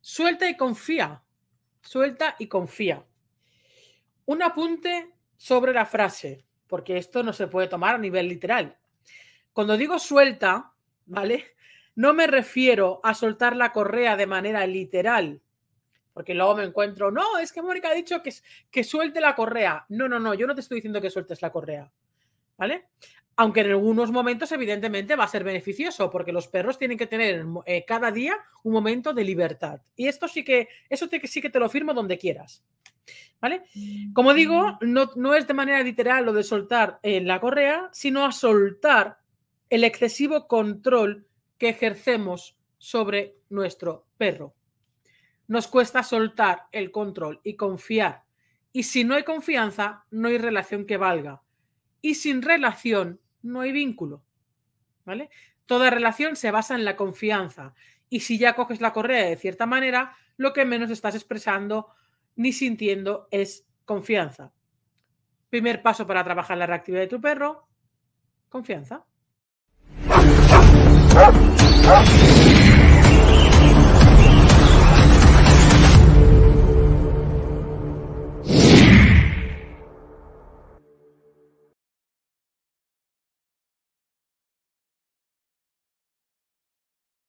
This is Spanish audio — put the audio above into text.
Suelta y confía. Suelta y confía. Un apunte sobre la frase, porque esto no se puede tomar a nivel literal. Cuando digo suelta, ¿vale? No me refiero a soltar la correa de manera literal, porque luego me encuentro, no, es que Mónica ha dicho que, que suelte la correa. No, no, no, yo no te estoy diciendo que sueltes la correa. ¿vale? Aunque en algunos momentos, evidentemente, va a ser beneficioso, porque los perros tienen que tener eh, cada día un momento de libertad. Y esto sí que, eso sí que te lo firmo donde quieras. ¿Vale? Como digo, mm. no, es de manera literal lo de soltar la correa, sino a soltar el excesivo control que ejercemos sobre nuestro perro. Nos cuesta soltar el control y confiar. Y si no hay confianza, no hay relación que valga y sin relación no hay vínculo. ¿Vale? Toda relación se basa en la confianza y si ya coges la correa de cierta manera, lo que menos estás expresando ni sintiendo es confianza. Primer paso para trabajar la reactividad de tu perro, confianza.